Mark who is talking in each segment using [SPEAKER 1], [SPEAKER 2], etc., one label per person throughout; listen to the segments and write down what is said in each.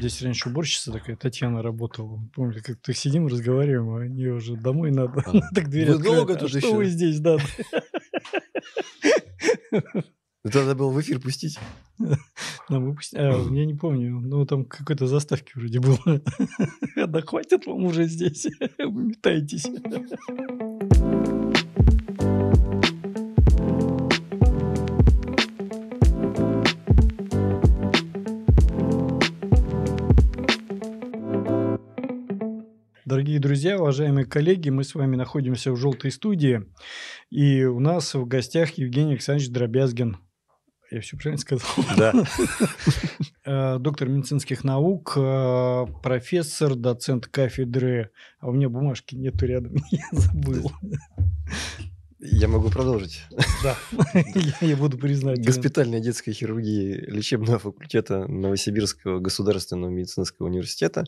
[SPEAKER 1] Здесь раньше уборщица такая, Татьяна работала. Помню, как так сидим, разговариваем, а мне уже домой надо. А, так дверь вы долго тут а еще? что вы здесь, да?
[SPEAKER 2] Это ну, надо было в эфир пустить.
[SPEAKER 1] Нам выпустили. А, я не помню. Ну, там какой-то заставки вроде было. Да хватит вам уже
[SPEAKER 2] здесь. Вы метаетесь.
[SPEAKER 1] дорогие друзья, уважаемые коллеги. Мы с вами находимся в «Желтой студии». И у нас в гостях Евгений Александрович Дробязгин. Я все правильно сказал? Да. Э, доктор медицинских наук, э, профессор, доцент кафедры. А у меня бумажки нету рядом, я забыл.
[SPEAKER 2] Я могу продолжить. Да, я буду
[SPEAKER 1] признать. Госпитальная
[SPEAKER 2] детская хирургия лечебного факультета Новосибирского государственного медицинского университета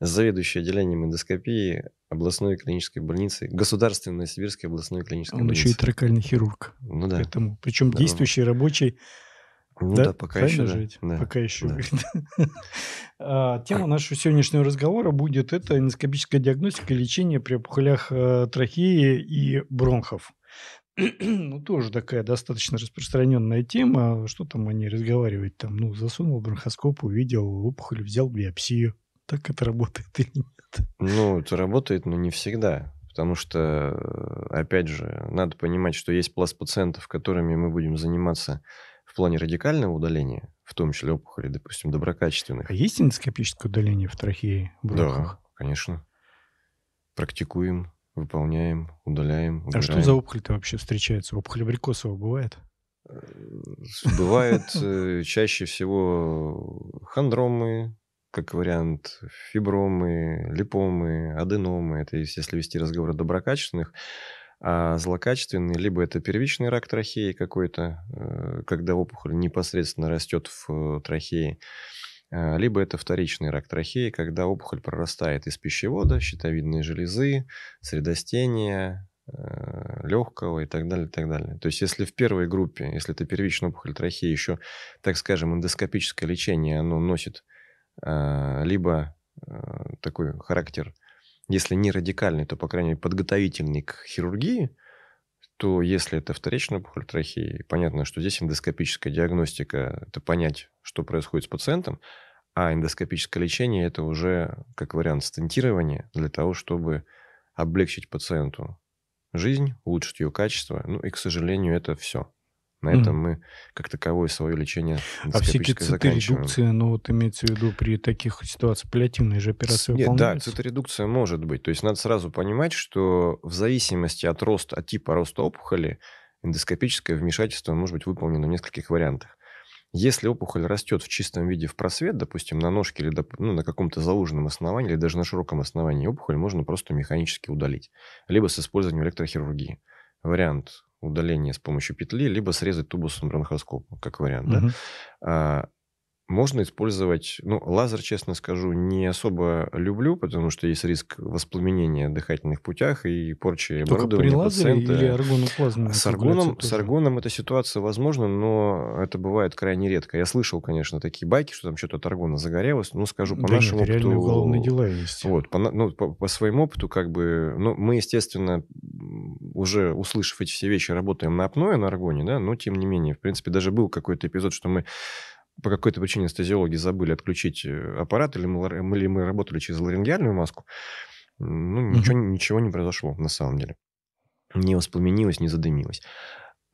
[SPEAKER 2] заведующий отделением эндоскопии областной клинической больницы, государственной сибирской областной клинической Он больницы. Он еще и тракальный хирург. Ну да. Поэтому, причем да, действующий рабочий. Ну да, да пока еще. Да. да. Пока еще. Да.
[SPEAKER 1] а, тема нашего сегодняшнего разговора будет это эндоскопическая диагностика и лечение при опухолях э, трахеи и бронхов. ну, тоже такая достаточно распространенная тема. Что там они разговаривают? Там, ну, засунул бронхоскоп, увидел опухоль, взял биопсию так это работает или нет?
[SPEAKER 2] Ну, это работает, но не всегда. Потому что, э, опять же, надо понимать, что есть пласт пациентов, которыми мы будем заниматься в плане радикального удаления, в том числе опухоли, допустим, доброкачественных. А есть
[SPEAKER 1] эндоскопическое удаление в трахее? В да,
[SPEAKER 2] конечно. Практикуем, выполняем, удаляем. Убираем. А что за
[SPEAKER 1] опухоль-то вообще встречается? Опухоль абрикосова бывает? Э,
[SPEAKER 2] бывает э, чаще всего хондромы, как вариант фибромы, липомы, аденомы. Это если вести разговор о доброкачественных. А злокачественный, либо это первичный рак трахеи какой-то, э, когда опухоль непосредственно растет в э, трахее, а, либо это вторичный рак трахеи, когда опухоль прорастает из пищевода, щитовидной железы, средостения, э, легкого и так далее, и так далее. То есть, если в первой группе, если это первичная опухоль трахеи, еще, так скажем, эндоскопическое лечение, оно носит а, либо а, такой характер, если не радикальный, то, по крайней мере, подготовительный к хирургии, то если это вторичная опухоль трахеи, понятно, что здесь эндоскопическая диагностика – это понять, что происходит с пациентом, а эндоскопическое лечение – это уже как вариант стентирования для того, чтобы облегчить пациенту жизнь, улучшить ее качество. Ну и, к сожалению, это все. На этом mm. мы, как таковое, свое лечение А все циторедукция,
[SPEAKER 1] ну вот имеется в виду при таких ситуациях паллиативные же операции Нет, Да,
[SPEAKER 2] циторедукция может быть. То есть надо сразу понимать, что в зависимости от роста, от типа роста опухоли, эндоскопическое вмешательство может быть выполнено в нескольких вариантах. Если опухоль растет в чистом виде в просвет, допустим, на ножке или ну, на каком-то зауженном основании, или даже на широком основании, опухоль можно просто механически удалить, либо с использованием электрохирургии. Вариант удаление с помощью петли, либо срезать тубусом бронхоскопа, как вариант. Угу. Да? А, можно использовать, ну, лазер, честно скажу, не особо люблю, потому что есть риск воспламенения в дыхательных путях и порчи Только оборудования при лазере пациента. или
[SPEAKER 1] аргоноплазме? С аргоном, с
[SPEAKER 2] аргоном эта ситуация возможна, но это бывает крайне редко. Я слышал, конечно, такие байки, что там что-то от аргона загорелось, ну, скажу по да нашему нет, опыту... уголовные дела есть. Вот, по, ну, по, по своему опыту как бы... Ну, мы, естественно, уже услышав эти все вещи, работаем на апное, на аргоне, да, но тем не менее, в принципе, даже был какой-то эпизод, что мы по какой-то причине анестезиологи забыли отключить э, аппарат, или мы, э, или мы работали через ларингеальную маску, ну, угу. ничего, ничего не произошло на самом деле. Не воспламенилось, не задымилось.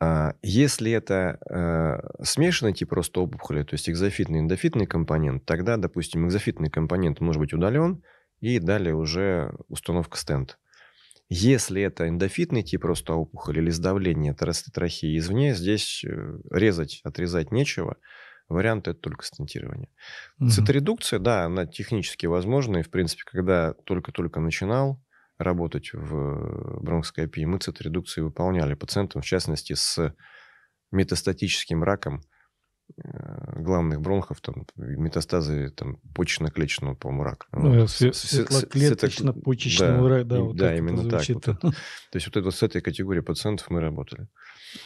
[SPEAKER 2] А, если это э, смешанный тип просто опухоли, то есть экзофитный и эндофитный компонент, тогда, допустим, экзофитный компонент может быть удален, и далее уже установка стенд. Если это эндофитный тип просто опухоли или сдавление трахеи извне, здесь э, резать, отрезать нечего – Вариант это только стентирование. Угу. Циторедукция, да, она технически возможна. И, в принципе, когда только-только начинал работать в бронхоскопии, мы циторедукции выполняли пациентам, в частности, с метастатическим раком э, главных бронхов, там, метастазы там, почечно-клеточного, по-моему, рака. Ну, светлоклеточно-почечного рака, да, вот да именно звучит. так. Вот То есть вот это, с этой категорией пациентов мы работали.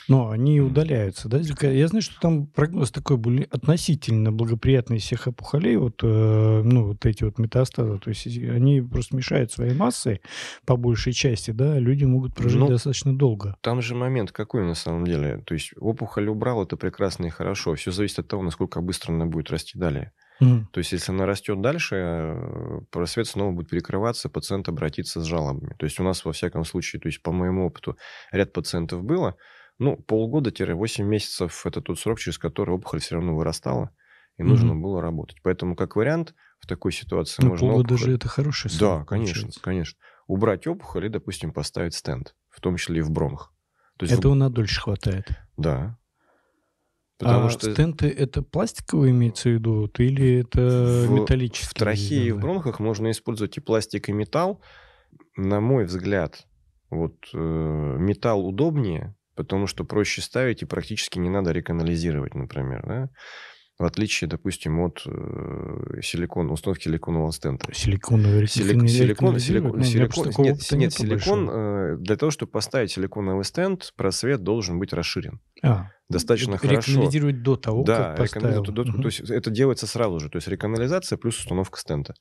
[SPEAKER 1] Но ну, они удаляются, да? Я знаю, что там прогноз такой был относительно благоприятный всех опухолей, вот, э, ну, вот эти вот метастазы, то есть э, они просто мешают своей массой по большей части, да, люди могут прожить ну, достаточно долго.
[SPEAKER 2] Там же момент какой на самом деле, то есть опухоль убрал, это прекрасно и хорошо, все зависит от того, насколько быстро она будет расти далее. Mm. То есть, если она растет дальше, э, просвет снова будет перекрываться, пациент обратится с жалобами. То есть, у нас, во всяком случае, то есть, по моему опыту, ряд пациентов было, ну, полгода-8 месяцев – это тот срок, через который опухоль все равно вырастала, и mm-hmm. нужно было работать. Поэтому, как вариант, в такой ситуации Но ну, можно полгода опухоль... же это хороший срок. Да, конечно, получается. конечно. Убрать опухоль и, допустим, поставить стенд, в том числе и в бронхах. То есть Этого в...
[SPEAKER 1] на дольше хватает.
[SPEAKER 2] Да. А Потому а что...
[SPEAKER 1] стенты это пластиковые имеется в виду или это в... металлические? В трахее и в
[SPEAKER 2] бронхах можно использовать и пластик, и металл. На мой взгляд, вот э, металл удобнее, потому что проще ставить и практически не надо реканализировать, например, да? В отличие, допустим, от э, силикон, установки силиконового стента. Силиконовый Силик, силикон, силикон, ну, силикон, нет, нет, нет силикон, э, для того, чтобы поставить силиконовый стенд, просвет должен быть расширен. А, ну, достаточно хорошо. Реканализировать до того, да, как поставил. До, угу. То есть это делается сразу же. То есть реканализация плюс установка стента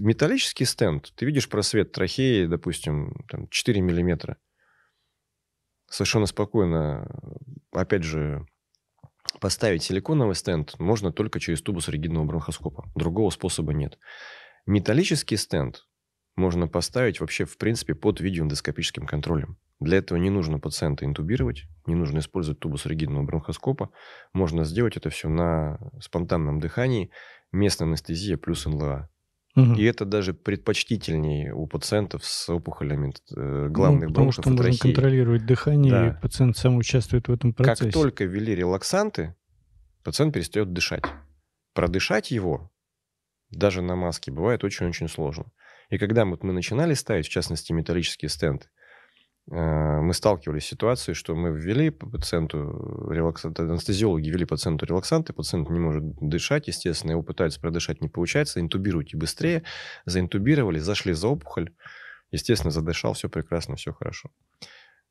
[SPEAKER 2] металлический стенд, ты видишь просвет трахеи, допустим, там 4 миллиметра совершенно спокойно, опять же, поставить силиконовый стенд можно только через тубус ригидного бронхоскопа. Другого способа нет. Металлический стенд можно поставить вообще, в принципе, под видеоэндоскопическим контролем. Для этого не нужно пациента интубировать, не нужно использовать тубус ригидного бронхоскопа. Можно сделать это все на спонтанном дыхании, местная анестезия плюс НЛА. Угу. И это даже предпочтительнее у пациентов с опухолями э, ну, главных ну, потому что можно контролировать дыхание, да.
[SPEAKER 1] и пациент сам участвует в этом процессе. Как только
[SPEAKER 2] ввели релаксанты, пациент перестает дышать. Продышать его даже на маске бывает очень-очень сложно. И когда вот мы начинали ставить, в частности, металлические стенды, Э, мы сталкивались с ситуацией, что мы ввели по пациенту релаксант, анестезиологи ввели пациенту релаксанты, пациент не может дышать, естественно, его пытаются продышать, не получается, интубируйте быстрее, заинтубировали, зашли за опухоль, естественно, задышал, все прекрасно, все хорошо.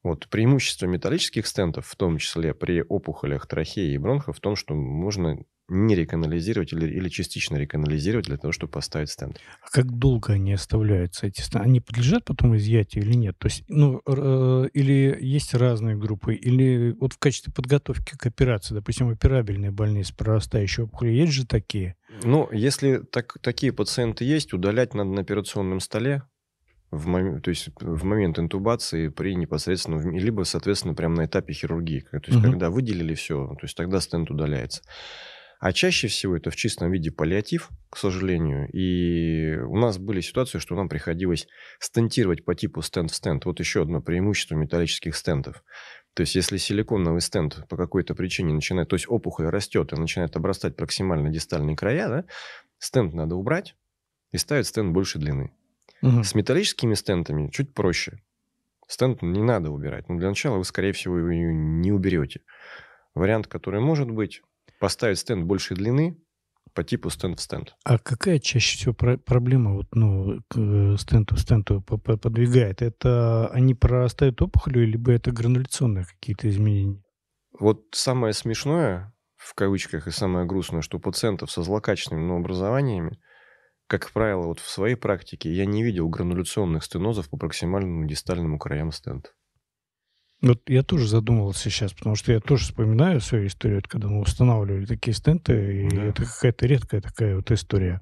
[SPEAKER 2] Вот преимущество металлических стентов, в том числе при опухолях трахеи и бронхов, в том, что можно не реканализировать или, или частично реканализировать для того, чтобы поставить стенд.
[SPEAKER 1] А как долго они оставляются, эти стенды? Они подлежат потом изъятию или нет? То есть, ну, э, или есть разные группы, или вот в качестве подготовки к операции, допустим, операбельные больные с прорастающего опухолью, есть же такие?
[SPEAKER 2] Ну, если так, такие пациенты есть, удалять надо на операционном столе, в момент, то есть в момент интубации при непосредственно, либо, соответственно, прямо на этапе хирургии. То есть, угу. когда выделили все, то есть тогда стенд удаляется. А чаще всего это в чистом виде паллиатив, к сожалению. И у нас были ситуации, что нам приходилось стентировать по типу стенд в стенд. Вот еще одно преимущество металлических стендов. То есть, если силиконовый стенд по какой-то причине начинает, то есть опухоль растет и начинает обрастать проксимально дистальные края, да, стенд надо убрать и ставить стенд больше длины. Угу. С металлическими стентами чуть проще. Стенд не надо убирать. Но для начала вы, скорее всего, его не уберете. Вариант, который может быть, поставить стенд большей длины по типу стенд в стенд.
[SPEAKER 1] А какая чаще всего про- проблема вот, ну, к э, стенду в стенду подвигает? Это они прорастают опухолью, либо это грануляционные какие-то изменения?
[SPEAKER 2] Вот самое смешное, в кавычках, и самое грустное, что у пациентов со злокачественными новообразованиями, как правило, вот в своей практике я не видел грануляционных стенозов по проксимальному дистальному краям стенд.
[SPEAKER 1] Вот я тоже задумывался сейчас, потому что я тоже вспоминаю свою историю, когда мы устанавливали такие стенты, и да. это какая-то редкая такая вот история.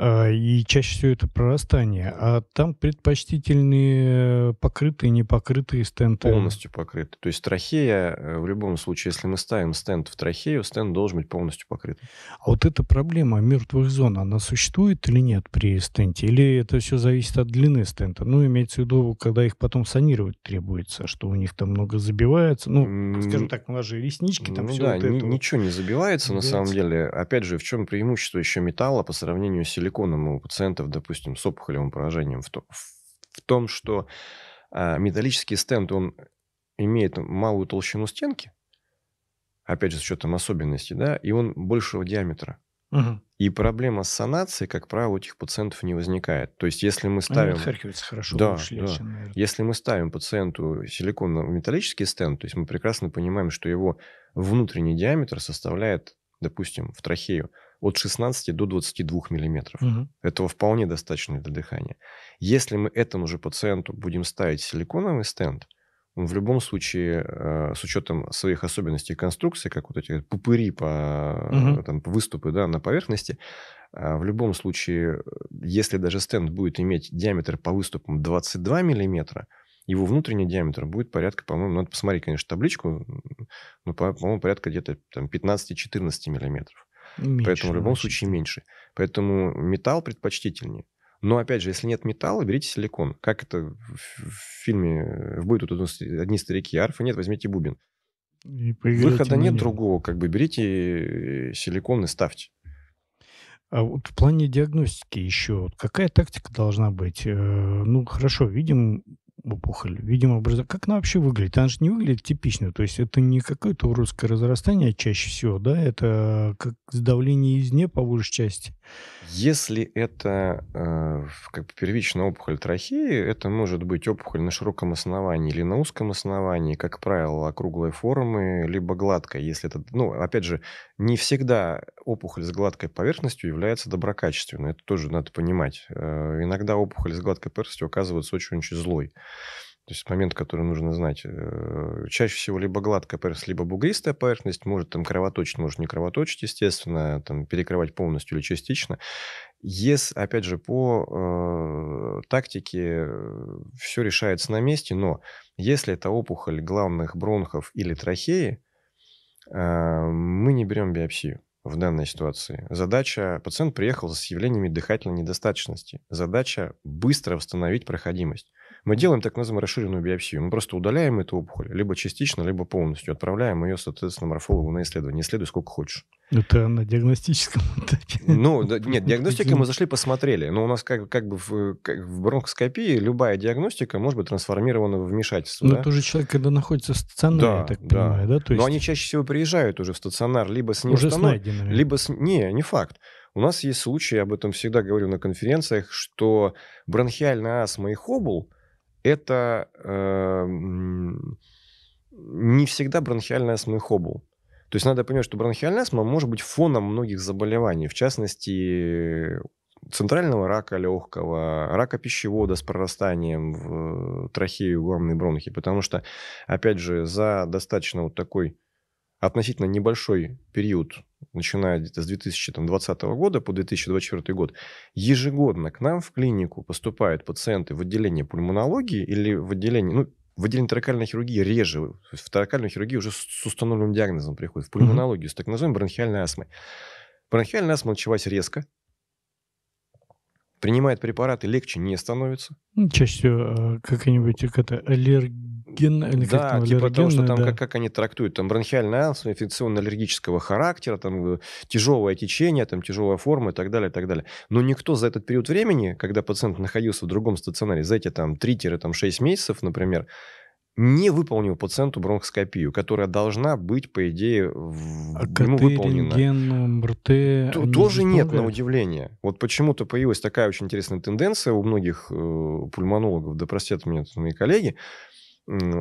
[SPEAKER 1] А, и чаще всего это прорастание. А там предпочтительные э, покрытые, непокрытые стенты. Полностью
[SPEAKER 2] покрыты. То есть трахея, э, в любом случае, если мы ставим стенд в трахею, стенд должен быть полностью покрыт.
[SPEAKER 1] А вот эта проблема мертвых зон, она существует или нет при стенте? Или это все зависит от длины стента? Ну, имеется в виду, когда их потом санировать требуется, что у них там много забивается. Ну, скажем так, у нас же реснички там ну, все да, вот это.
[SPEAKER 2] Ничего не забивается, на самом деле. Опять же, в чем преимущество еще металла по сравнению с силиконом? силиконом у пациентов, допустим, с опухолевым поражением в, то, в том, что а, металлический стенд, он имеет малую толщину стенки, опять же, с учетом особенностей, да, и он большего диаметра. Угу. И проблема с санацией, как правило, у этих пациентов не возникает. То есть, если мы ставим... Они хорошо. Да, больше, да. Легче, если мы ставим пациенту силиконно-металлический стенд, то есть мы прекрасно понимаем, что его внутренний диаметр составляет, допустим, в трахею от 16 до 22 миллиметров. Угу. Этого вполне достаточно для дыхания. Если мы этому же пациенту будем ставить силиконовый стенд, он в любом случае, э, с учетом своих особенностей конструкции, как вот эти пупыри по угу. там, выступы да, на поверхности, э, в любом случае, если даже стенд будет иметь диаметр по выступам 22 миллиметра, его внутренний диаметр будет порядка, по-моему, ну, надо посмотреть, конечно, табличку, но, ну, по-моему, порядка где-то там 15-14 миллиметров. Меньше, Поэтому в любом случае меньше. Поэтому металл предпочтительнее. Но опять же, если нет металла, берите силикон. Как это в фильме э, в бою тут одни старики, арфы нет, возьмите бубен. Выхода нет другого, как бы берите э, силикон и ставьте.
[SPEAKER 1] А вот в плане диагностики еще какая тактика должна быть? Э, ну, хорошо, видим опухоль, видимо, образа... как она вообще выглядит? Она же не выглядит типично, то есть это не какое-то уродское разрастание чаще всего, да, это как сдавление из не по большей части.
[SPEAKER 2] Если это э, как первичная опухоль трахеи, это может быть опухоль на широком основании или на узком основании, как правило, округлой формы, либо гладкая, если это, ну, опять же, не всегда опухоль с гладкой поверхностью является доброкачественной. Это тоже надо понимать. Э, иногда опухоль с гладкой поверхностью оказывается очень-очень злой. То есть момент, который нужно знать. Э, чаще всего либо гладкая поверхность, либо бугристая поверхность. Может там кровоточить, может не кровоточить, естественно. Там перекрывать полностью или частично. Если опять же, по э, тактике э, все решается на месте, но если это опухоль главных бронхов или трахеи, Э, мы не берем биопсию в данной ситуации. Задача, пациент приехал с явлениями дыхательной недостаточности. Задача быстро восстановить проходимость. Мы делаем так называемую расширенную биопсию. Мы просто удаляем эту опухоль, либо частично, либо полностью. Отправляем ее, соответственно, морфологу на исследование. Исследуй сколько хочешь. Это на диагностическом этапе. Ну, да, нет, диагностика мы зашли, посмотрели. Но у нас как, как бы в, как в бронхоскопии любая диагностика может быть трансформирована в вмешательство. Но ну, да?
[SPEAKER 1] это человек, когда находится в стационаре, да, я так да. понимаю,
[SPEAKER 2] да? То есть... Но они чаще всего приезжают уже в стационар, либо с уже стационар, с либо с... Не, не факт. У нас есть случаи, об этом всегда говорю на конференциях, что бронхиальная астма и хобл – это э, не всегда бронхиальная астма и хоббл. То есть надо понимать, что бронхиальная астма может быть фоном многих заболеваний, в частности центрального рака легкого, рака пищевода с прорастанием в трахею главной бронхи, потому что, опять же, за достаточно вот такой относительно небольшой период, начиная где-то с 2020 года по 2024 год, ежегодно к нам в клинику поступают пациенты в отделение пульмонологии или в отделение, ну, в отделение торакальной хирургии реже, в торакальную хирургию уже с установленным диагнозом приходят в пульмонологию mm-hmm. с так называемой бронхиальной астмой. Бронхиальная астма началась резко, принимает препараты, легче не становится.
[SPEAKER 1] Ну, чаще всего э, какая-нибудь аллергия ген, да, типа того, что там да. как,
[SPEAKER 2] как они трактуют, там бронхиальная астма, инфекционно-аллергического характера, там э, тяжелое течение, там тяжелая форма и так далее, и так далее. Но никто за этот период времени, когда пациент находился в другом стационаре, за эти там 3-6 месяцев, например, не выполнил пациенту бронхоскопию, которая должна быть, по идее, в...
[SPEAKER 1] а ему выполнена. Рентген, МРТ, тоже не нет, на
[SPEAKER 2] удивление. Вот почему-то появилась такая очень интересная тенденция у многих э, пульмонологов, да простят меня мои коллеги,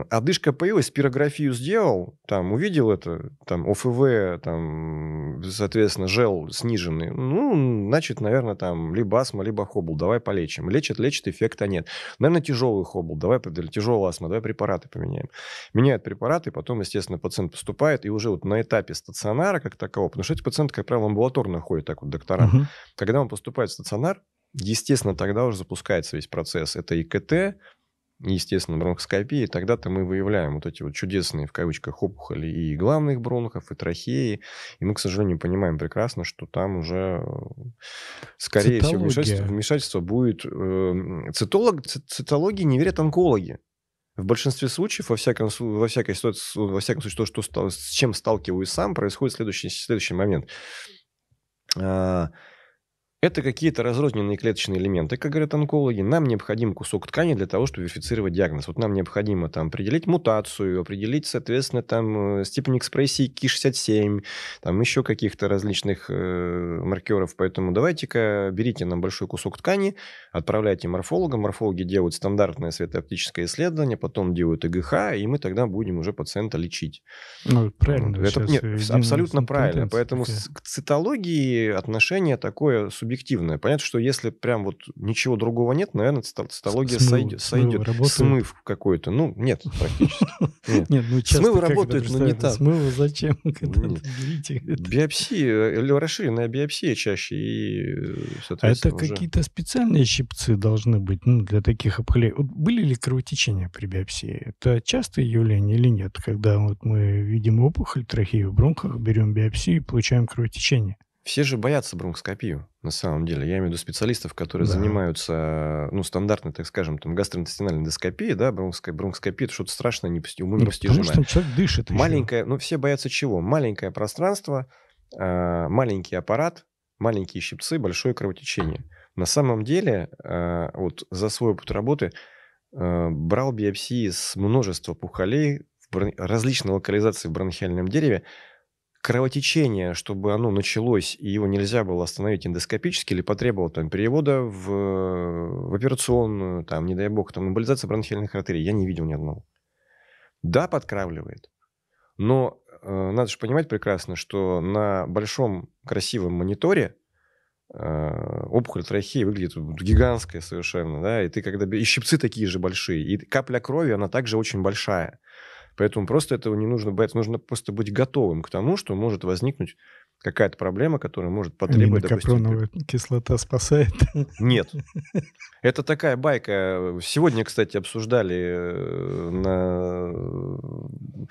[SPEAKER 2] Одышка появилась, пирографию сделал, там увидел это, там ОФВ, там, соответственно, жел сниженный. Ну, значит, наверное, там либо астма, либо хобл, давай полечим. Лечит, лечит, эффекта нет. Наверное, тяжелый хобл, давай, тяжелая астма, давай препараты поменяем. Меняют препараты, потом, естественно, пациент поступает, и уже вот на этапе стационара как такового, потому что эти пациенты, как правило, амбулаторно ходят так вот докторам. Угу. Когда он поступает в стационар, Естественно, тогда уже запускается весь процесс. Это и КТ, естественно, бронхоскопии, тогда-то мы выявляем вот эти вот чудесные, в кавычках, опухоли и главных бронхов, и трахеи. И мы, к сожалению, понимаем прекрасно, что там уже, э, скорее всего, вмешательство, вмешательство будет... Эм, цитолог, цитологии не верят онкологи. В большинстве случаев, во всяком, во всякой ситуации, во всяком случае, то, что, с чем сталкиваюсь сам, происходит следующий, следующий момент а, это какие-то разрозненные клеточные элементы, как говорят онкологи. Нам необходим кусок ткани для того, чтобы верифицировать диагноз. Вот нам необходимо там определить мутацию, определить, соответственно, там э, степень экспрессии Ки-67, там еще каких-то различных э, маркеров. Поэтому давайте-ка берите нам большой кусок ткани, отправляйте морфолога. Морфологи делают стандартное светооптическое исследование, потом делают ИГХ, и мы тогда будем уже пациента лечить.
[SPEAKER 1] Ну, правильно. Это, нет, абсолютно правильно.
[SPEAKER 2] Поэтому к цитологии отношение такое субъективное объективное. Понятно, что если прям вот ничего другого нет, наверное, цитология смыв, сойдет. Смыв, сойдет. смыв какой-то. Ну, нет, практически.
[SPEAKER 1] Ну, смыв работает, но не так. Смыв а зачем?
[SPEAKER 2] Биопсия, э, или расширенная биопсия чаще. И, э, а это уже... какие-то специальные
[SPEAKER 1] щипцы должны быть ну, для таких опухолей. Были ли кровотечения при биопсии? Это частое явление или нет? Когда вот мы видим опухоль трахею в бронхах, берем биопсию и получаем кровотечение.
[SPEAKER 2] Все же боятся бронхоскопию, на самом деле. Я имею в виду специалистов, которые да. занимаются, ну, стандартной, так скажем, там, гастроинтестинальной эндоскопией, да, бронхоскопия, бронхоскопия, это что-то страшное, непостижимое. Не, непостижимое. потому что
[SPEAKER 1] человек дышит Маленькое,
[SPEAKER 2] еще. ну, все боятся чего? Маленькое пространство, а, маленький аппарат, маленькие щипцы, большое кровотечение. На самом деле, а, вот за свой опыт работы а, брал биопсии с множества пухолей, различной локализации в бронхиальном дереве, кровотечение, чтобы оно началось, и его нельзя было остановить эндоскопически, или потребовало там, перевода в, в операционную, там, не дай бог, там, мобилизация бронхиальных артерий, я не видел ни одного. Да, подкравливает, но э, надо же понимать прекрасно, что на большом красивом мониторе э, опухоль трахеи выглядит гигантская совершенно, да, и ты когда... И щипцы такие же большие, и капля крови, она также очень большая. Поэтому просто этого не нужно бояться. Нужно просто быть готовым к тому, что может возникнуть какая-то проблема, которая может потребовать... Именно капроновая
[SPEAKER 1] допустим, кислота спасает?
[SPEAKER 2] Нет. Это такая байка. Сегодня, кстати, обсуждали э, на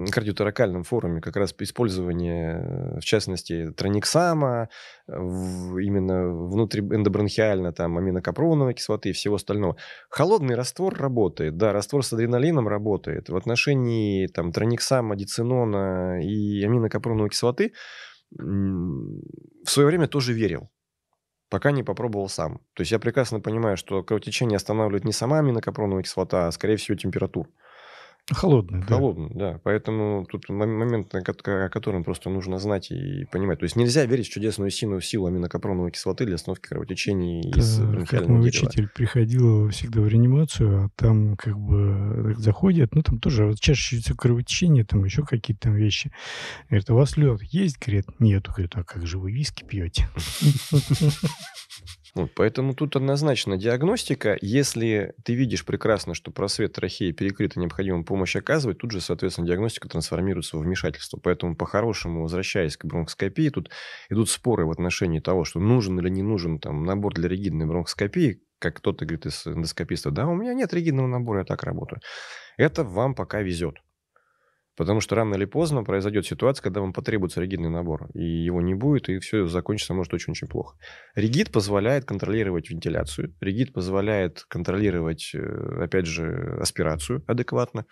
[SPEAKER 2] э, кардиоторакальном форуме как раз использование, э, в частности, трониксама, в, именно внутри эндобронхиально, там, аминокапроновой кислоты и всего остального. Холодный раствор работает, да, раствор с адреналином работает. В отношении, там, трониксама, дицинона и аминокапроновой кислоты в свое время тоже верил пока не попробовал сам. То есть я прекрасно понимаю, что кровотечение останавливает не сама аминокапроновая кислота, а, скорее всего, температура. Холодный, да. Холодный, да. Поэтому тут момент, о котором просто нужно знать и понимать. То есть нельзя верить в чудесную сильную силу аминокапроновой кислоты для остановки кровотечений из бронхиального Как мой дерева. учитель
[SPEAKER 1] приходил всегда в реанимацию, а там как бы э, заходят, ну там тоже вот чаще кровотечение, там еще какие-то там вещи. Говорит, «А у вас лед есть? Говорит, нет Говорит, а как же вы виски пьете?
[SPEAKER 2] Вот, поэтому тут однозначно диагностика. Если ты видишь прекрасно, что просвет трахеи перекрыт необходимым необходимо помощь оказывать, тут же, соответственно, диагностика трансформируется в вмешательство. Поэтому, по-хорошему, возвращаясь к бронхоскопии, тут идут споры в отношении того, что нужен или не нужен там, набор для ригидной бронхоскопии, как кто-то говорит из эндоскописта, да, у меня нет ригидного набора, я так работаю. Это вам пока везет. Потому что рано или поздно произойдет ситуация, когда вам потребуется ригидный набор, и его не будет, и все закончится, может, очень-очень плохо. Ригид позволяет контролировать вентиляцию, ригид позволяет контролировать, э, опять же, аспирацию адекватно,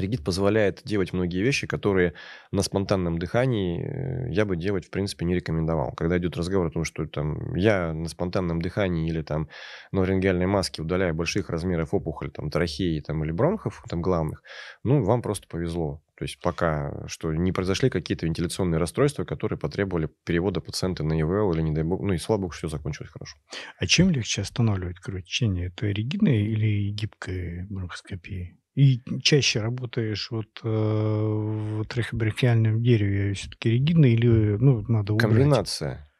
[SPEAKER 2] Регит позволяет делать многие вещи, которые на спонтанном дыхании э, я бы делать, в принципе, не рекомендовал. Когда идет разговор о том, что там, я на спонтанном дыхании или там на норенгиальной маске удаляю больших размеров опухоль, там, трахеи там, или бронхов, там, главных, ну, вам просто повезло. То есть пока что не произошли какие-то вентиляционные расстройства, которые потребовали перевода пациента на ИВЛ или, не дай бог, ну и слава богу, все закончилось хорошо.
[SPEAKER 1] А чем легче останавливать кровотечение? Это ригидная или гибкая бронхоскопия? И чаще работаешь вот э, в трахебрахиальном дереве все-таки ригидно или ну, надо убрать?
[SPEAKER 2] Комбинация.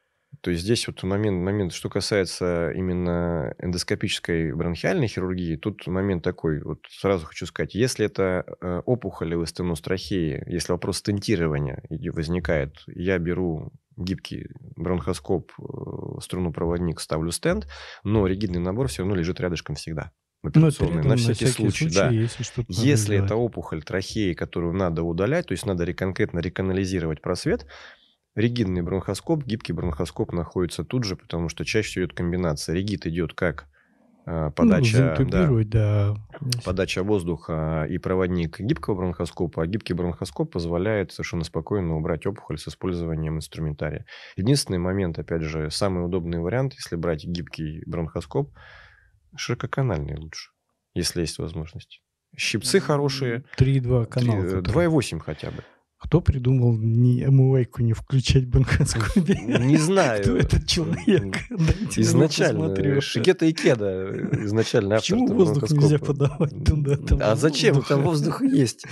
[SPEAKER 2] То есть здесь вот момент, момент, что касается именно эндоскопической бронхиальной хирургии, тут момент такой, вот сразу хочу сказать, если это э, опухоли в стенострахеи, если вопрос стентирования возникает, я беру гибкий бронхоскоп, э, струну проводник, ставлю стенд, но ригидный набор все равно лежит рядышком всегда операционные на всякий, на всякий случай. случай да. Если, если это опухоль трахеи, которую надо удалять, то есть надо конкретно реканализировать просвет, ригидный бронхоскоп, гибкий бронхоскоп находится тут же, потому что чаще идет комбинация. Ригид идет как а, ну, подача, ну, да, да. подача воздуха и проводник гибкого бронхоскопа, а гибкий бронхоскоп позволяет совершенно спокойно убрать опухоль с использованием инструментария. Единственный момент, опять же, самый удобный вариант, если брать гибкий бронхоскоп – ширококанальные лучше, если есть возможность. Щипцы хорошие. 3,2 канала. 2,8 э, хотя бы. Кто
[SPEAKER 1] придумал не МУЭйку не включать банковскую дверь?
[SPEAKER 2] Не знаю. Кто этот человек? изначально. Шигета Икеда э, изначально автор. Почему воздух нельзя
[SPEAKER 1] подавать туда? А зачем? Там воздух есть.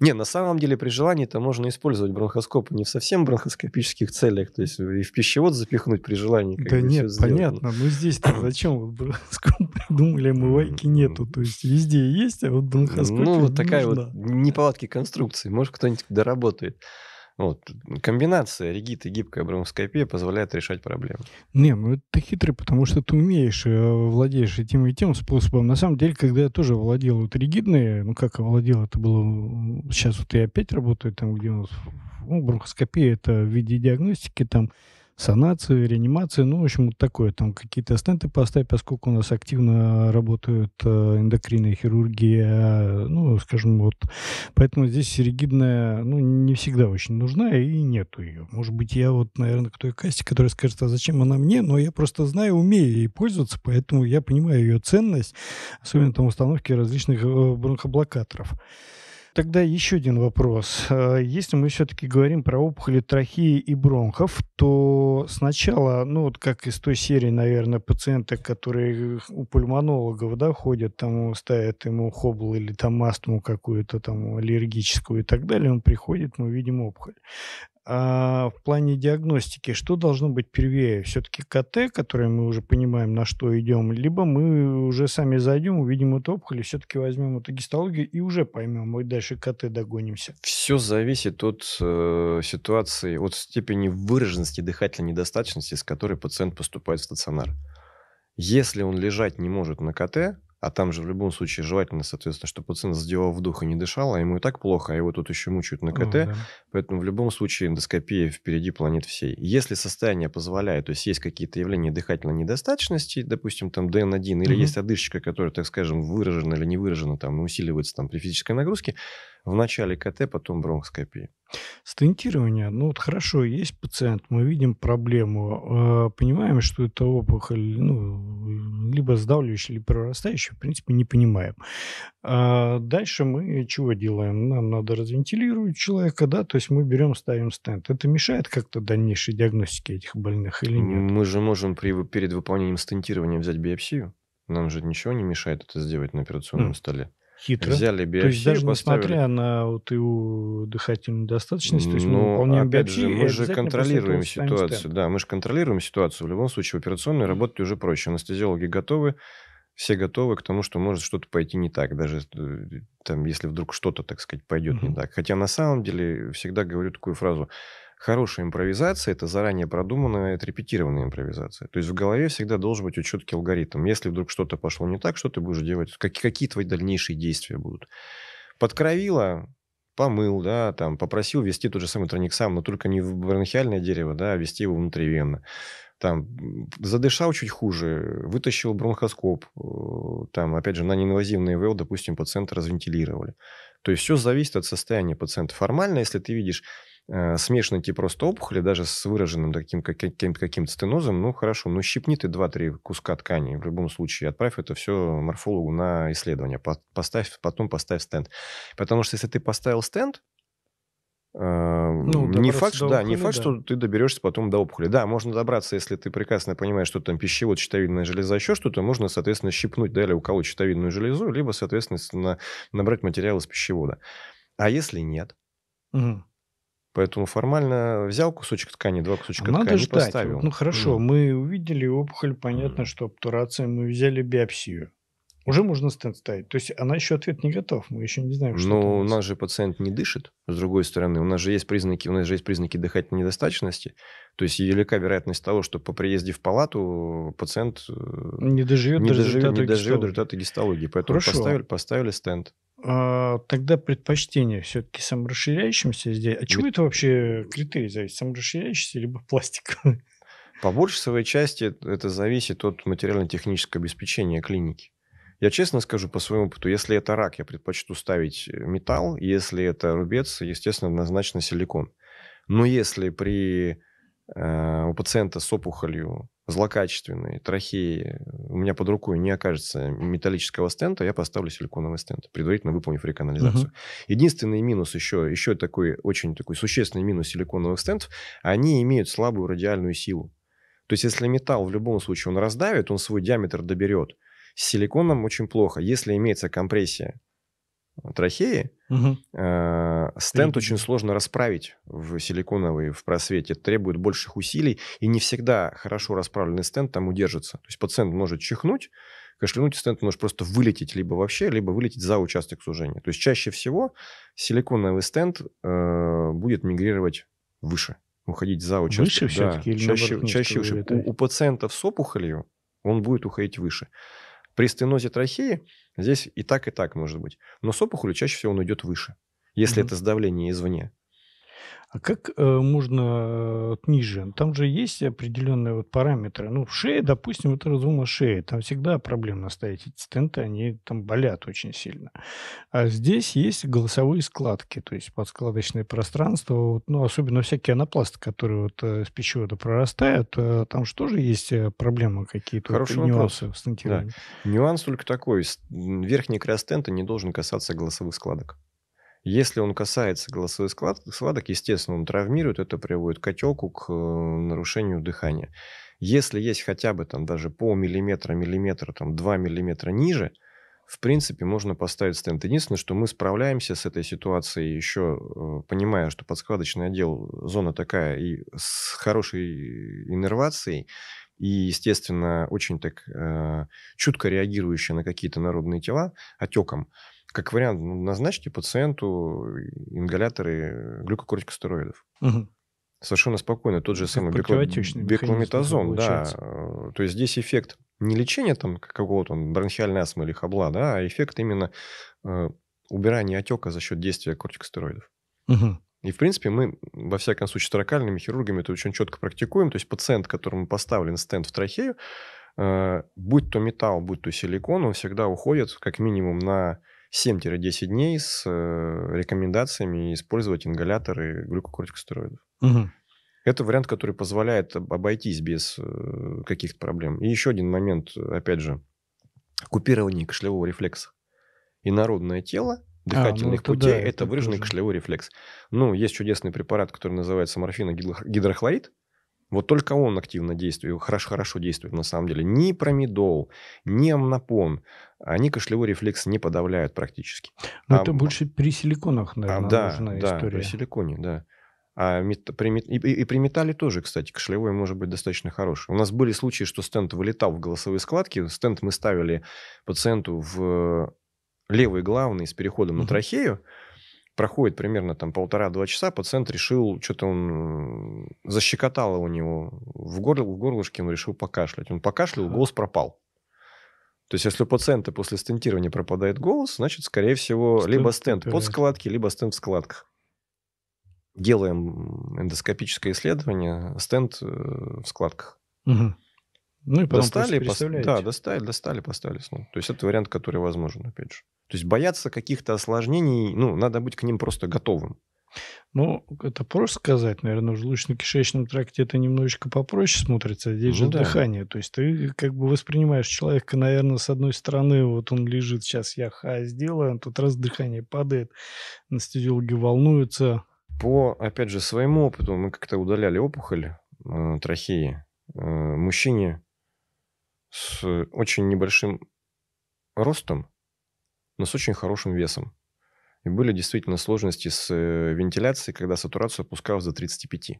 [SPEAKER 2] Не, на самом деле при желании это можно использовать бронхоскопы не в совсем бронхоскопических целях, то есть и в пищевод запихнуть при желании. Да нет, понятно, но
[SPEAKER 1] здесь-то зачем вот бронхоскоп придумали, омывайки а нету, то есть везде есть, а вот бронхоскоп Ну, вот такая нужна. вот
[SPEAKER 2] неполадки конструкции, может кто-нибудь доработает. Вот, комбинация ригит и гибкая бронхоскопия позволяет решать проблемы.
[SPEAKER 1] Не, ну это хитрый, потому что ты умеешь, э, владеешь этим и тем способом. На самом деле, когда я тоже владел вот ригидные, ну как овладел, это было... Сейчас вот я опять работаю там, где у нас ну, бронхоскопия, это в виде диагностики, там санацию, реанимацию, ну, в общем, вот такое, там какие-то стенты поставить, поскольку у нас активно работают э, эндокринная хирургия, ну, скажем, вот, поэтому здесь ригидная, ну, не всегда очень нужна и нету ее. Может быть, я вот, наверное, к той касте, которая скажет, а зачем она мне, но я просто знаю, умею ей пользоваться, поэтому я понимаю ее ценность, особенно там установки различных э, бронхоблокаторов тогда еще один вопрос. Э, если мы все-таки говорим про опухоли трахеи и бронхов, то сначала, ну вот как из той серии, наверное, пациенты, которые у пульмонологов, да, ходят, там ставят ему хобл или там астму какую-то там аллергическую и так далее, он приходит, мы видим опухоль. А в плане диагностики, что должно быть первее? Все-таки КТ, который мы уже понимаем, на что идем, либо мы уже сами зайдем, увидим эту опухоль, все-таки возьмем эту гистологию и уже поймем, мы дальше КТ догонимся.
[SPEAKER 2] Все зависит от э, ситуации, от степени выраженности дыхательной недостаточности, с которой пациент поступает в стационар. Если он лежать не может на КТ, а там же в любом случае желательно, соответственно, чтобы пациент сделал вдох и не дышал, а ему и так плохо, а его тут еще мучают на КТ. О, да. Поэтому в любом случае эндоскопия впереди планет всей. Если состояние позволяет, то есть есть какие-то явления дыхательной недостаточности, допустим, там ДН1, или угу. есть одышечка, которая, так скажем, выражена или не выражена, там, усиливается там, при физической нагрузке, в начале КТ, потом бронхоскопия.
[SPEAKER 1] Стентирование. Ну вот хорошо, есть пациент, мы видим проблему, а, понимаем, что это опухоль, ну, либо сдавливающая, либо прорастающая, в принципе, не понимаем. А дальше мы чего делаем? Нам надо развентилировать человека, да, то есть мы берем, ставим стенд. Это мешает как-то дальнейшей диагностике этих больных или нет?
[SPEAKER 2] Мы же можем при, перед выполнением стентирования взять биопсию. Нам же ничего не мешает это сделать на операционном mm. столе. Хитро. Взяли биопсию, То есть даже поставили... несмотря
[SPEAKER 1] на вот ИУ дыхательную достаточность, то есть Но, мы выполняем ну, опять биопсию, же, мы же контролируем ситуацию.
[SPEAKER 2] Да, мы же контролируем ситуацию. В любом случае, в операционной работать уже проще. Анестезиологи готовы, все готовы к тому, что может что-то пойти не так, даже э, там, если вдруг что-то, так сказать, пойдет mm не так. Хотя на самом деле всегда говорю такую фразу – хорошая импровизация – это заранее продуманная, отрепетированная импровизация. То есть в голове всегда должен быть четкий алгоритм. Если вдруг что-то пошло не так, что ты будешь делать, как, какие твои дальнейшие действия будут. Подкровило, помыл, да, там, попросил вести тот же самый троник сам, но только не в бронхиальное дерево, да, а вести его внутривенно. Там, задышал чуть хуже, вытащил бронхоскоп, э, там, опять же, на неинвазивный ИВЛ, допустим, пациента развентилировали. То есть все зависит от состояния пациента. Формально, если ты видишь Э, смешанные типа просто опухоли, даже с выраженным таким каким-то каким стенозом, ну, хорошо, ну, щипни ты 2-3 куска ткани, в любом случае, отправь это все морфологу на исследование, поставь, потом поставь стенд. Потому что если ты поставил стенд, э, ну, не факт, что, опухоли, да, не факт, да. что ты доберешься потом до опухоли. Да, можно добраться, если ты прекрасно понимаешь, что там пищевод, щитовидная железа, еще что-то, можно, соответственно, щипнуть далее у кого щитовидную железу, либо, соответственно, набрать материал из пищевода. А если нет, угу. Поэтому формально взял кусочек ткани, два кусочка Надо ткани ждать. поставил. Ну хорошо, ну.
[SPEAKER 1] мы увидели опухоль, понятно, что обтурация, мы взяли биопсию. Уже можно стенд ставить. То есть она а еще ответ не готов, мы еще не знаем, что. Но
[SPEAKER 2] ну, у нас же пациент не дышит. С другой стороны, у нас же есть признаки, у нас же есть признаки дыхательной недостаточности. То есть велика вероятность того, что по приезде в палату пациент э, не
[SPEAKER 1] доживет, не до, доживет, результата, гистологии. до
[SPEAKER 2] результата гистологии. Поэтому поставили, поставили стенд.
[SPEAKER 1] А, тогда предпочтение все-таки саморасширяющимся здесь. А чего это вообще критерий зависит? Саморасширяющийся либо пластиковый?
[SPEAKER 2] По большей своей части это зависит от материально-технического обеспечения клиники. Я честно скажу по своему опыту, если это рак, я предпочту ставить э, металл, если это рубец, естественно, однозначно силикон. Но если при, э, у пациента с опухолью злокачественные трахеи э, у меня под рукой не окажется металлического стента, я поставлю силиконовый стент. предварительно выполнив реканализацию. Угу. Единственный минус еще, еще такой очень такой существенный минус силиконовых стентов, они имеют слабую радиальную силу. То есть если металл в любом случае он раздавит, он свой диаметр доберет. С силиконом очень плохо. Если имеется компрессия трахеи, угу. стенд Ты... очень сложно расправить в силиконовой, в просвете. требует больших усилий, и не всегда хорошо расправленный стенд там удержится. То есть пациент может чихнуть, кашлянуть, стенд может просто вылететь либо вообще, либо вылететь за участок сужения. То есть чаще всего силиконовый стенд э, будет мигрировать выше, уходить за участок. Выше да, все-таки? чаще, чаще выше. У, у пациентов с опухолью он будет уходить выше. При стенозе трахеи здесь и так, и так может быть. Но с опухолью чаще всего он идет выше, если mm-hmm. это сдавление извне.
[SPEAKER 1] А как э, можно э, ниже? Там же есть определенные вот параметры. Ну, в шее, допустим, это разума шеи. Там всегда проблемно стоять эти стенты, они там болят очень сильно. А здесь есть голосовые складки, то есть подскладочное пространство. Вот, ну, особенно всякие анапласты, которые вот э, с пищевода прорастают, э, там же тоже есть э, проблемы какие-то, Хороший вот, вопрос. с стентированием.
[SPEAKER 2] Да. Нюанс только такой. Верхний край стента не должен касаться голосовых складок. Если он касается голосовых складок, складок, естественно, он травмирует, это приводит к отеку, к э, нарушению дыхания. Если есть хотя бы там даже полмиллиметра, миллиметра, там 2 миллиметра ниже, в принципе, можно поставить стенд. Единственное, что мы справляемся с этой ситуацией еще, э, понимая, что подскладочный отдел, э, зона такая и с хорошей иннервацией, и, естественно, очень так э, чутко реагирующая на какие-то народные тела отеком. Как вариант, ну, назначьте пациенту ингаляторы глюкокортикостероидов. Угу. Совершенно спокойно. Тот же как самый бекламетазон. Да. Э, то есть здесь эффект не лечения там какого-то бронхиальной астмы или хабла, да, а эффект именно э, убирания отека за счет действия кортикостероидов. Угу. И, в принципе, мы, во всяком случае, с тракальными хирургами это очень четко практикуем. То есть пациент, которому поставлен стенд в трахею, э, будь то металл, будь то силикон, он всегда уходит как минимум на 7-10 дней с э, рекомендациями использовать ингаляторы глюкокортикостероидов. Угу. Это вариант, который позволяет обойтись без э, каких-то проблем. И еще один момент, опять же, купирование кошелевого рефлекса. Инородное тело а, дыхательных а, ну, путей да, – это, это выраженный тоже. кошелевой рефлекс. Ну, есть чудесный препарат, который называется морфиногидрохлорид. Вот только он активно действует, хорошо, хорошо действует на самом деле. Ни промедол, ни амнопон, они кашлевой рефлекс не подавляют практически. Но ну, а, это
[SPEAKER 1] больше при силиконах, наверное, а, да, нужна да, история. при
[SPEAKER 2] силиконе, да. А мет, при, и, и при металле тоже, кстати, кашлевой может быть достаточно хороший. У нас были случаи, что стенд вылетал в голосовые складки. Стенд мы ставили пациенту в левый главный с переходом на трахею. Uh-huh проходит примерно там полтора-два часа, пациент решил, что-то он защекотало у него в, горло, в горлышке, он решил покашлять. Он покашлял, голос пропал. То есть, если у пациента после стентирования пропадает голос, значит, скорее всего, Стент, либо стент под складки, либо стент в складках. Делаем эндоскопическое исследование, стент э, в складках. Угу. Ну и потом достали, пост... да, достали, достали, поставили снова. То есть это вариант, который возможен, опять же. То есть бояться каких-то осложнений, ну, надо быть к ним просто готовым.
[SPEAKER 1] Ну, это просто сказать, наверное, в желудочно-кишечном тракте это немножечко попроще смотрится, здесь ну, же да. дыхание. То есть ты как бы воспринимаешь человека, наверное, с одной стороны, вот он лежит, сейчас я ха сделаю, а тут раз дыхание падает, анестезиологи волнуются.
[SPEAKER 2] По, опять же, своему опыту мы как-то удаляли опухоль э, трахеи э, мужчине с очень небольшим ростом, но с очень хорошим весом. И были действительно сложности с э, вентиляцией, когда сатурацию опускалась до 35.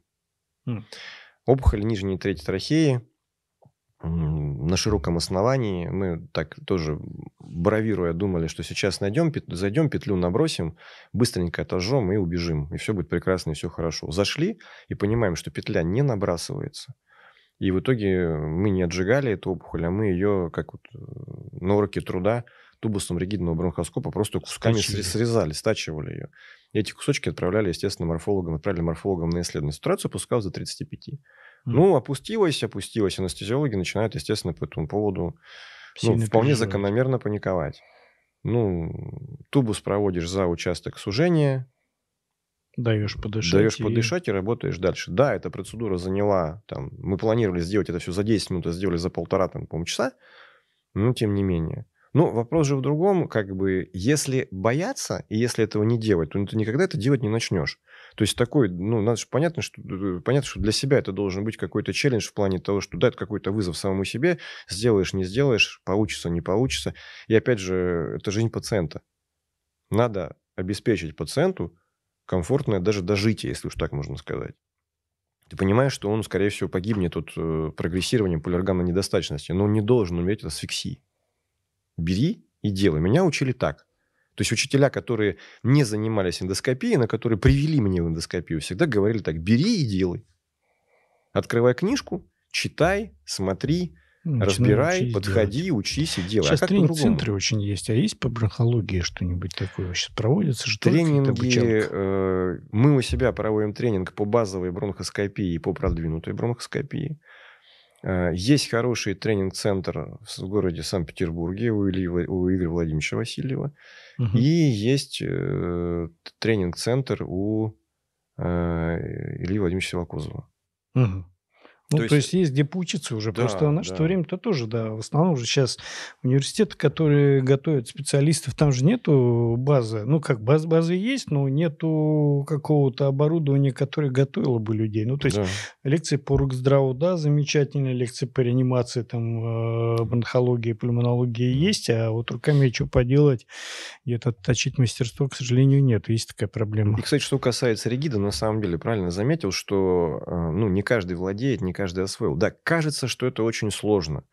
[SPEAKER 2] Mm. Опухоль нижней трети трахеи на широком основании. Мы так тоже бравируя думали, что сейчас найдем, зайдем, петлю набросим, быстренько отожжем и убежим. И все будет прекрасно, и все хорошо. Зашли и понимаем, что петля не набрасывается – и в итоге мы не отжигали эту опухоль, а мы ее, как вот э, на уроке труда, тубусом ригидного бронхоскопа просто кусками Стачили. срезали, стачивали ее. И эти кусочки отправляли, естественно, морфологам, отправили морфологам на исследование. Ситуацию пускал за 35. Mm. Ну, опустилась, опустилась. Анестезиологи начинают, естественно, по этому поводу ну, вполне закономерно паниковать. Ну, тубус проводишь за участок сужения, Даешь подышать. Даешь и... подышать и работаешь дальше. Да, эта процедура заняла, там, мы планировали сделать это все за 10 минут, а сделали за полтора, там, по часа, но тем не менее. Ну, вопрос же в другом, как бы, если бояться, и если этого не делать, то ты никогда это делать не начнешь. То есть такой, ну, надо же понятно, что, э, э, понятно, что для себя это должен быть какой-то челлендж в плане того, что да, это какой-то вызов самому себе, сделаешь, не сделаешь, получится, не получится. И опять же, это жизнь пациента. Надо обеспечить пациенту комфортное даже дожитие, если уж так можно сказать. Ты понимаешь, что он, скорее всего, погибнет от э, прогрессирования полиорганной недостаточности, но он не должен уметь это асфиксии. Бери и делай. Меня учили так. То есть учителя, которые не занимались эндоскопией, на которые привели меня в эндоскопию, всегда говорили так, бери и делай. Открывай книжку, читай, смотри, ну, Начинаем Разбирай, учись подходи, делать. учись и делай. А Сейчас а тренинг-центры
[SPEAKER 1] очень есть. А есть по бронхологии что-нибудь такое? Сейчас проводится? Что Тренинги...
[SPEAKER 2] Э, мы у себя проводим тренинг по базовой бронхоскопии и по продвинутой бронхоскопии. Э, есть хороший тренинг-центр в городе Санкт-Петербурге у, Ильи, у Игоря Владимировича Васильева. Угу. И есть э, тренинг-центр у э, Ильи Владимировича Вакузова.
[SPEAKER 1] Угу. Ну, то, то есть, есть есть где поучиться уже. Да, Просто в наше да. время-то тоже, да, в основном уже сейчас университеты, которые готовят специалистов, там же нету базы. Ну, как баз, базы есть, но нету какого-то оборудования, которое готовило бы людей. Ну, то есть да. лекции по рукздраву, да, замечательные лекции по реанимации, там, э, бронхологии, пульмонологии да. есть, а вот руками что поделать, где-то точить мастерство, к сожалению, нет. Есть такая проблема.
[SPEAKER 2] И, кстати, что касается регида, на самом деле, правильно заметил, что, э, ну, не каждый владеет, не каждый каждый освоил. Да, кажется, что это очень сложно.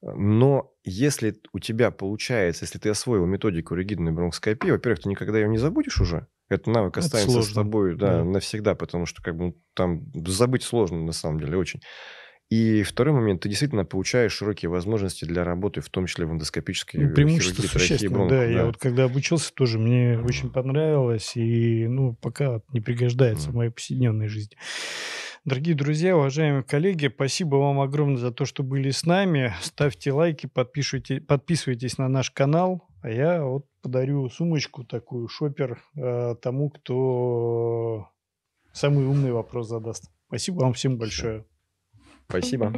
[SPEAKER 2] Но если у тебя получается, если ты освоил методику ригидной бронхоскопии, во-первых, ты никогда ее не забудешь уже. Этот навык это останется сложно. с тобой да, да. навсегда, потому что как бы там забыть сложно на самом деле очень. И второй момент, ты действительно получаешь широкие возможности для работы, в том числе в эндоскопической ну, преимущество существенно, бронх, да, да. Я вот
[SPEAKER 1] когда обучился тоже, мне mm. очень понравилось, и ну пока не пригождается mm. в моей повседневной жизни. Дорогие друзья, уважаемые коллеги, спасибо вам огромное за то, что были с нами. Ставьте лайки, подпишите, подписывайтесь на наш канал. А я вот подарю сумочку такую, шопер, э, тому, кто самый умный вопрос задаст. Спасибо вам всем большое. Спасибо.